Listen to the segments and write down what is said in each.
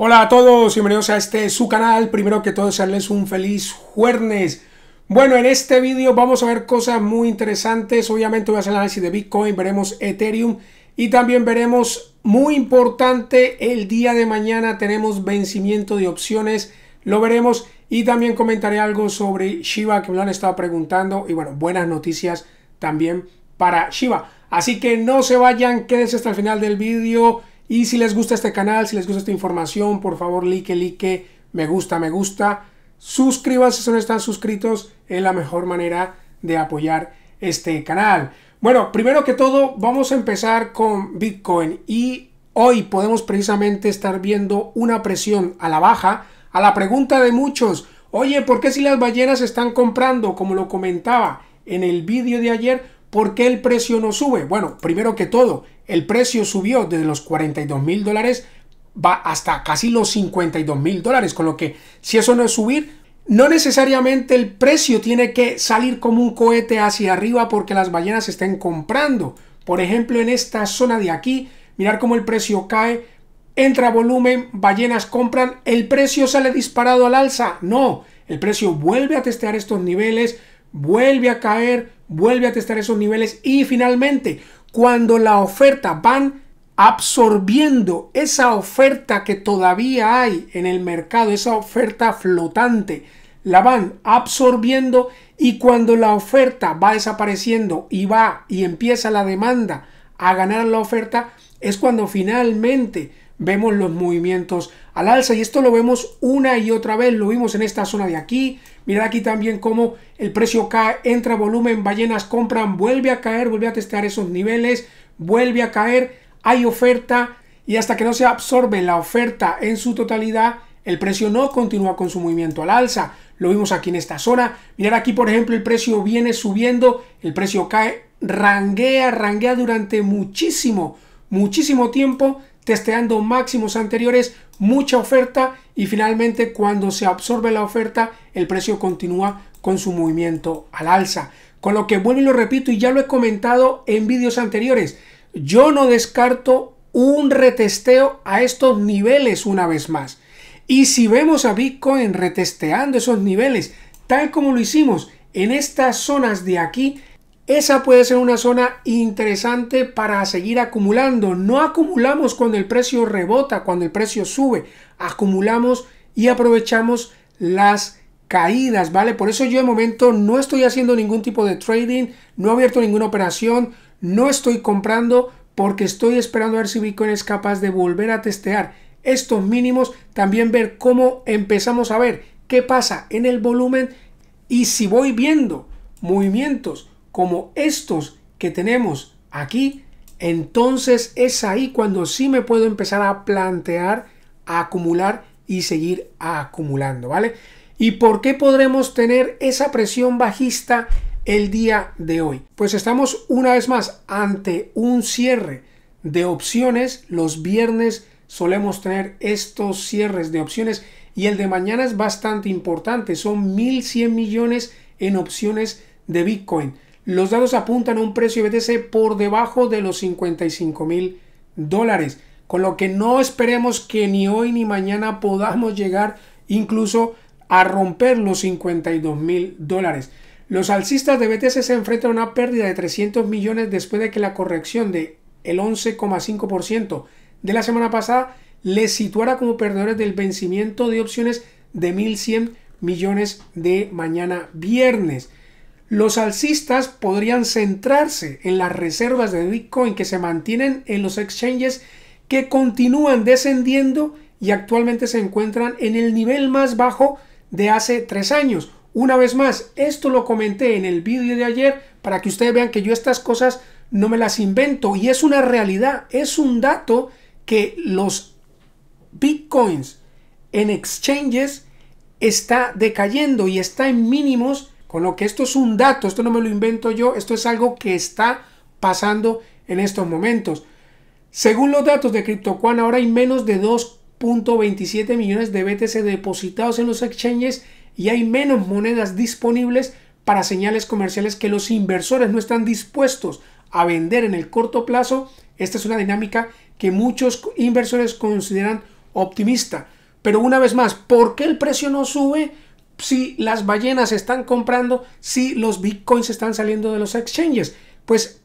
Hola a todos, bienvenidos a este su canal. Primero que todo, desearles un feliz jueves. Bueno, en este vídeo vamos a ver cosas muy interesantes. Obviamente voy a hacer análisis de Bitcoin, veremos Ethereum y también veremos, muy importante, el día de mañana tenemos vencimiento de opciones. Lo veremos y también comentaré algo sobre Shiba que me lo han estado preguntando. Y bueno, buenas noticias también para Shiba. Así que no se vayan, quédense hasta el final del vídeo. Y si les gusta este canal, si les gusta esta información, por favor, like, like, me gusta, me gusta. Suscríbanse si no están suscritos, es la mejor manera de apoyar este canal. Bueno, primero que todo, vamos a empezar con Bitcoin y hoy podemos precisamente estar viendo una presión a la baja a la pregunta de muchos. Oye, ¿por qué si las ballenas están comprando? Como lo comentaba en el vídeo de ayer, ¿Por qué el precio no sube? Bueno, primero que todo, el precio subió desde los 42 mil dólares va hasta casi los 52 mil dólares, con lo que si eso no es subir, no necesariamente el precio tiene que salir como un cohete hacia arriba porque las ballenas estén comprando. Por ejemplo, en esta zona de aquí, mirar cómo el precio cae, entra volumen, ballenas compran, el precio sale disparado al alza. No, el precio vuelve a testear estos niveles, vuelve a caer, vuelve a testar esos niveles y finalmente cuando la oferta van absorbiendo esa oferta que todavía hay en el mercado, esa oferta flotante, la van absorbiendo y cuando la oferta va desapareciendo y va y empieza la demanda a ganar la oferta, es cuando finalmente vemos los movimientos al alza y esto lo vemos una y otra vez, lo vimos en esta zona de aquí, mira aquí también cómo el precio cae, entra volumen, ballenas compran, vuelve a caer, vuelve a testear esos niveles, vuelve a caer, hay oferta y hasta que no se absorbe la oferta en su totalidad, el precio no continúa con su movimiento al alza. Lo vimos aquí en esta zona. mirar aquí, por ejemplo, el precio viene subiendo, el precio cae, ranguea, ranguea durante muchísimo, muchísimo tiempo testeando máximos anteriores, mucha oferta y finalmente cuando se absorbe la oferta el precio continúa con su movimiento al alza. Con lo que vuelvo y lo repito y ya lo he comentado en vídeos anteriores, yo no descarto un retesteo a estos niveles una vez más. Y si vemos a Bitcoin retesteando esos niveles, tal como lo hicimos en estas zonas de aquí, esa puede ser una zona interesante para seguir acumulando. No acumulamos cuando el precio rebota, cuando el precio sube. Acumulamos y aprovechamos las caídas, ¿vale? Por eso yo de momento no estoy haciendo ningún tipo de trading, no he abierto ninguna operación, no estoy comprando porque estoy esperando a ver si Bitcoin es capaz de volver a testear estos mínimos, también ver cómo empezamos a ver qué pasa en el volumen y si voy viendo movimientos como estos que tenemos aquí, entonces es ahí cuando sí me puedo empezar a plantear, a acumular y seguir acumulando, ¿vale? ¿Y por qué podremos tener esa presión bajista el día de hoy? Pues estamos una vez más ante un cierre de opciones. Los viernes solemos tener estos cierres de opciones y el de mañana es bastante importante. Son 1.100 millones en opciones de Bitcoin. Los datos apuntan a un precio de BTC por debajo de los 55 mil dólares, con lo que no esperemos que ni hoy ni mañana podamos llegar incluso a romper los 52 mil dólares. Los alcistas de BTC se enfrentan a una pérdida de 300 millones después de que la corrección de el 11,5% de la semana pasada les situara como perdedores del vencimiento de opciones de 1.100 millones de mañana viernes. Los alcistas podrían centrarse en las reservas de Bitcoin que se mantienen en los exchanges que continúan descendiendo y actualmente se encuentran en el nivel más bajo de hace tres años. Una vez más, esto lo comenté en el vídeo de ayer para que ustedes vean que yo estas cosas no me las invento y es una realidad, es un dato que los bitcoins en exchanges está decayendo y está en mínimos con lo que esto es un dato, esto no me lo invento yo, esto es algo que está pasando en estos momentos. Según los datos de CryptoQuant, ahora hay menos de 2.27 millones de BTC depositados en los exchanges y hay menos monedas disponibles para señales comerciales que los inversores no están dispuestos a vender en el corto plazo. Esta es una dinámica que muchos inversores consideran optimista. Pero una vez más, ¿por qué el precio no sube? si las ballenas están comprando, si los bitcoins están saliendo de los exchanges? Pues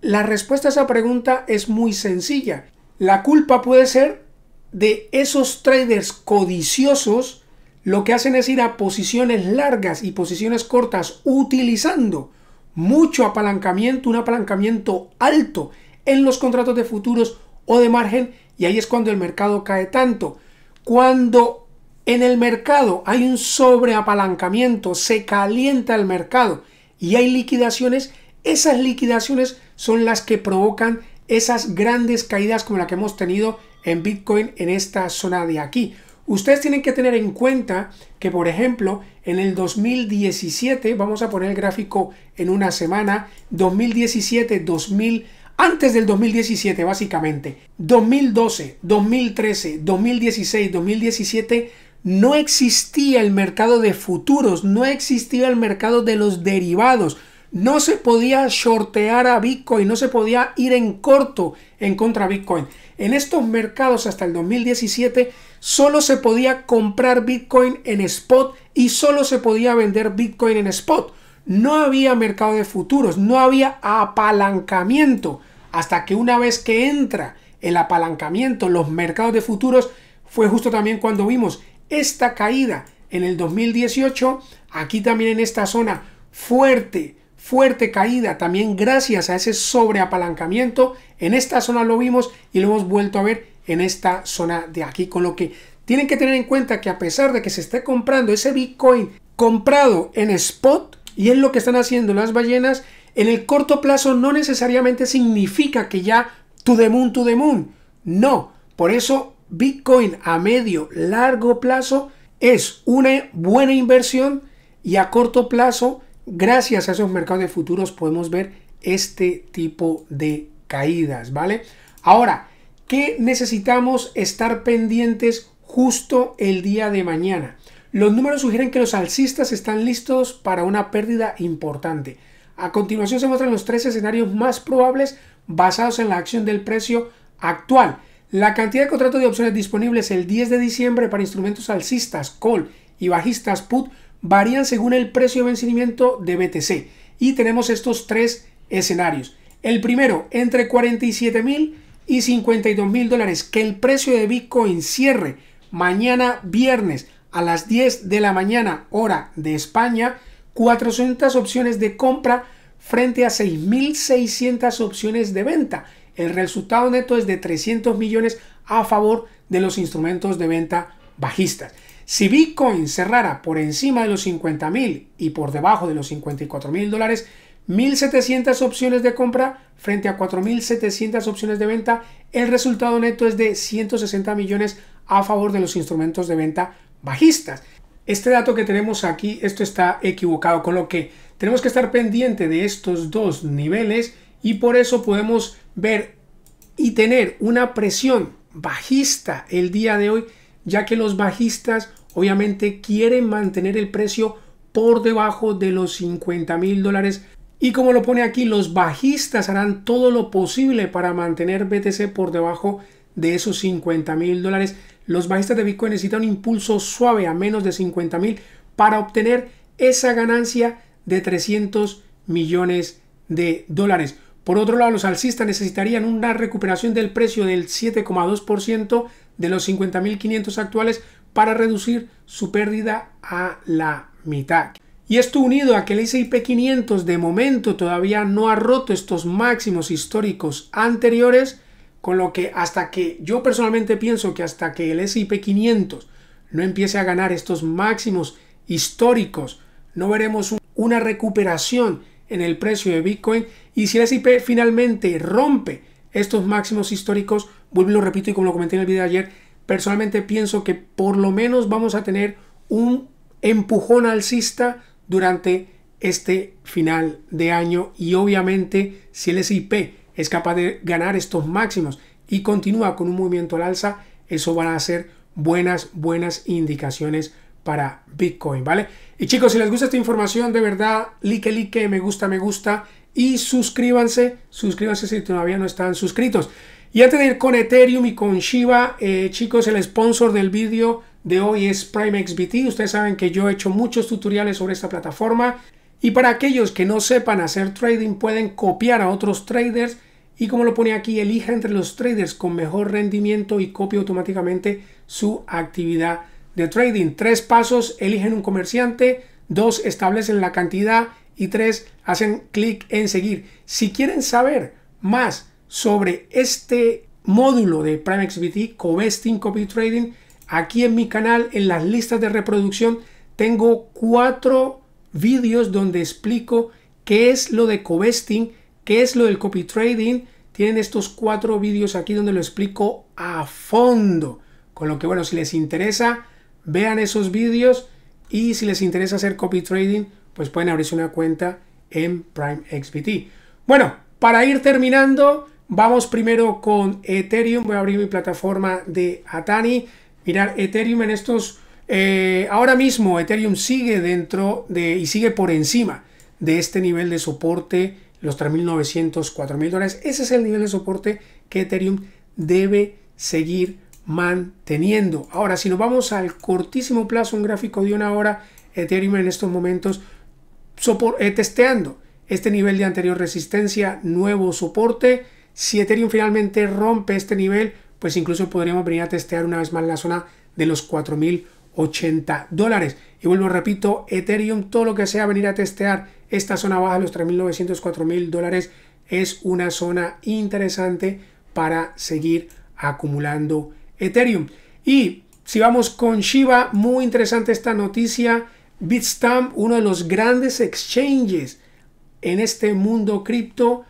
la respuesta a esa pregunta es muy sencilla. La culpa puede ser de esos traders codiciosos, lo que hacen es ir a posiciones largas y posiciones cortas utilizando mucho apalancamiento, un apalancamiento alto en los contratos de futuros o de margen y ahí es cuando el mercado cae tanto. Cuando en el mercado hay un sobreapalancamiento, se calienta el mercado y hay liquidaciones. Esas liquidaciones son las que provocan esas grandes caídas como la que hemos tenido en Bitcoin en esta zona de aquí. Ustedes tienen que tener en cuenta que, por ejemplo, en el 2017, vamos a poner el gráfico en una semana, 2017, 2000, antes del 2017 básicamente, 2012, 2013, 2016, 2017, no existía el mercado de futuros, no existía el mercado de los derivados, no se podía shortear a Bitcoin, no se podía ir en corto en contra de Bitcoin. En estos mercados hasta el 2017 solo se podía comprar Bitcoin en spot y solo se podía vender Bitcoin en spot. No había mercado de futuros, no había apalancamiento hasta que una vez que entra el apalancamiento, los mercados de futuros, fue justo también cuando vimos esta caída en el 2018, aquí también en esta zona fuerte, fuerte caída, también gracias a ese sobreapalancamiento, en esta zona lo vimos y lo hemos vuelto a ver en esta zona de aquí, con lo que tienen que tener en cuenta que a pesar de que se esté comprando ese Bitcoin comprado en spot, y es lo que están haciendo las ballenas, en el corto plazo no necesariamente significa que ya to the moon, to the moon. No, por eso Bitcoin a medio, largo plazo es una buena inversión y a corto plazo, gracias a esos mercados de futuros, podemos ver este tipo de caídas, ¿vale? Ahora, ¿qué necesitamos estar pendientes justo el día de mañana? Los números sugieren que los alcistas están listos para una pérdida importante. A continuación se muestran los tres escenarios más probables basados en la acción del precio actual. La cantidad de contratos de opciones disponibles el 10 de diciembre para instrumentos alcistas, call y bajistas put varían según el precio de vencimiento de BTC y tenemos estos tres escenarios. El primero, entre 47 mil y 52 mil dólares, que el precio de Bitcoin cierre mañana viernes a las 10 de la mañana hora de España, 400 opciones de compra frente a 6.600 opciones de venta. El resultado neto es de 300 millones a favor de los instrumentos de venta bajistas. Si Bitcoin cerrara por encima de los 50 mil y por debajo de los 54 mil dólares, 1.700 opciones de compra frente a 4.700 opciones de venta, el resultado neto es de 160 millones a favor de los instrumentos de venta bajistas. Este dato que tenemos aquí, esto está equivocado, con lo que tenemos que estar pendiente de estos dos niveles y por eso podemos ver y tener una presión bajista el día de hoy, ya que los bajistas obviamente quieren mantener el precio por debajo de los 50 mil dólares. Y como lo pone aquí, los bajistas harán todo lo posible para mantener BTC por debajo de esos 50 mil dólares. Los bajistas de Bitcoin necesitan un impulso suave a menos de 50 mil para obtener esa ganancia de 300 millones de dólares. Por otro lado, los alcistas necesitarían una recuperación del precio del 7,2% de los 50.500 actuales para reducir su pérdida a la mitad. Y esto unido a que el S&P 500 de momento todavía no ha roto estos máximos históricos anteriores, con lo que hasta que yo personalmente pienso que hasta que el S&P 500 no empiece a ganar estos máximos históricos, no veremos una recuperación en el precio de Bitcoin y si el S&P finalmente rompe estos máximos históricos, vuelvo y lo repito y como lo comenté en el video de ayer, personalmente pienso que por lo menos vamos a tener un empujón alcista durante este final de año y obviamente si el S&P es capaz de ganar estos máximos y continúa con un movimiento al alza, eso van a ser buenas, buenas indicaciones para Bitcoin, ¿vale? Y chicos, si les gusta esta información, de verdad, like, like, me gusta, me gusta y suscríbanse, suscríbanse si todavía no están suscritos. Y antes de ir con Ethereum y con Shiba, eh, chicos, el sponsor del vídeo de hoy es PrimeXBT. Ustedes saben que yo he hecho muchos tutoriales sobre esta plataforma. Y para aquellos que no sepan hacer trading, pueden copiar a otros traders. Y como lo pone aquí, elija entre los traders con mejor rendimiento y copia automáticamente su actividad de trading. Tres pasos, eligen un comerciante. Dos, establecen la cantidad y tres, hacen clic en seguir. Si quieren saber más sobre este módulo de PrimeXBT, Covesting Copy Trading, aquí en mi canal, en las listas de reproducción, tengo cuatro vídeos donde explico qué es lo de Covesting, qué es lo del Copy Trading. Tienen estos cuatro vídeos aquí donde lo explico a fondo. Con lo que, bueno, si les interesa, vean esos vídeos y si les interesa hacer copy trading, pues pueden abrirse una cuenta en Prime XBT. Bueno, para ir terminando, vamos primero con Ethereum. Voy a abrir mi plataforma de Atani. Mirar Ethereum en estos... Eh, ahora mismo Ethereum sigue dentro de y sigue por encima de este nivel de soporte, los 3.900, 4.000 dólares. Ese es el nivel de soporte que Ethereum debe seguir manteniendo. Ahora, si nos vamos al cortísimo plazo, un gráfico de una hora, Ethereum en estos momentos eh, testeando este nivel de anterior resistencia, nuevo soporte. Si Ethereum finalmente rompe este nivel, pues incluso podríamos venir a testear una vez más la zona de los 4.080 dólares. Y vuelvo, repito, Ethereum, todo lo que sea venir a testear esta zona baja de los 3.900, 4.000 dólares, es una zona interesante para seguir acumulando Ethereum. Y si vamos con Shiba, muy interesante esta noticia. Bitstamp, uno de los grandes exchanges en este mundo cripto,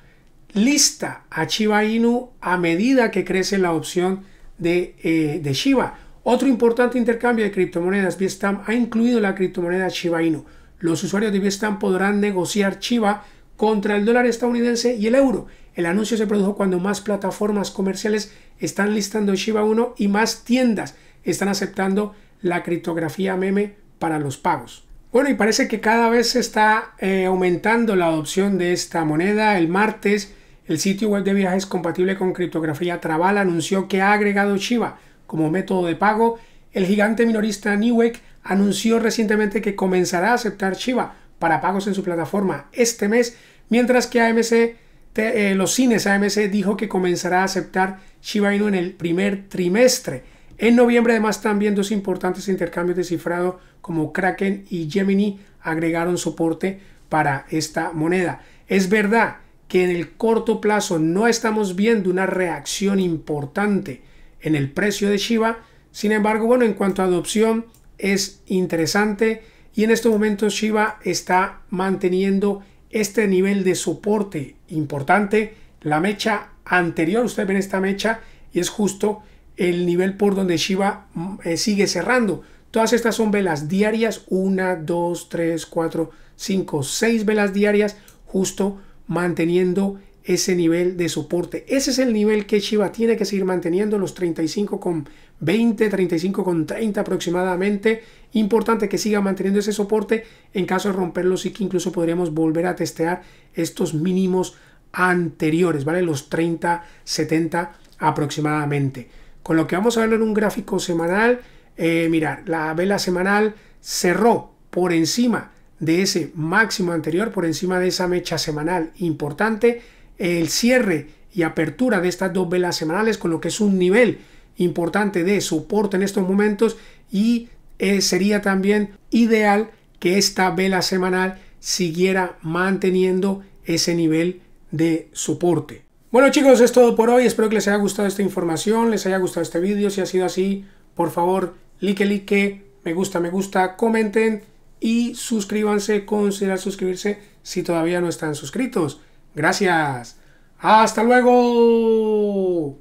lista a Shiba Inu a medida que crece la opción eh, de, Shiba. Otro importante intercambio de criptomonedas, Bitstamp ha incluido la criptomoneda Shiba Inu. Los usuarios de Bitstamp podrán negociar Shiba contra el dólar estadounidense y el euro. El anuncio se produjo cuando más plataformas comerciales están listando Shiba 1 y más tiendas están aceptando la criptografía meme para los pagos. Bueno, y parece que cada vez se está eh, aumentando la adopción de esta moneda. El martes, el sitio web de viajes compatible con criptografía Trabal anunció que ha agregado Shiba como método de pago. El gigante minorista Newegg anunció recientemente que comenzará a aceptar Shiba para pagos en su plataforma este mes, mientras que AMC, eh, los cines AMC dijo que comenzará a aceptar Shiba Inu en el primer trimestre. En noviembre además también dos importantes intercambios de cifrado como Kraken y Gemini agregaron soporte para esta moneda. Es verdad que en el corto plazo no estamos viendo una reacción importante en el precio de Shiba. Sin embargo, bueno, en cuanto a adopción es interesante y en estos momentos Shiba está manteniendo este nivel de soporte importante, la mecha anterior, ustedes ven esta mecha y es justo el nivel por donde Shiva mm, eh, sigue cerrando. Todas estas son velas diarias, 1, 2, 3, 4, 5, 6 velas diarias, justo manteniendo ese nivel de soporte. Ese es el nivel que Shiva tiene que seguir manteniendo, los 35,20, 35,30 aproximadamente. Importante que siga manteniendo ese soporte. En caso de romperlo, sí que incluso podríamos volver a testear estos mínimos anteriores, ¿vale? Los 30, 70 aproximadamente. Con lo que vamos a ver en un gráfico semanal, eh, mirar, la vela semanal cerró por encima de ese máximo anterior, por encima de esa mecha semanal importante, el cierre y apertura de estas dos velas semanales, con lo que es un nivel importante de soporte en estos momentos y eh, sería también ideal que esta vela semanal siguiera manteniendo ese nivel de soporte. Bueno chicos, es todo por hoy. Espero que les haya gustado esta información, les haya gustado este vídeo. Si ha sido así, por favor, like, like, me gusta, me gusta, comenten y suscríbanse, Considera suscribirse si todavía no están suscritos. Gracias. Hasta luego.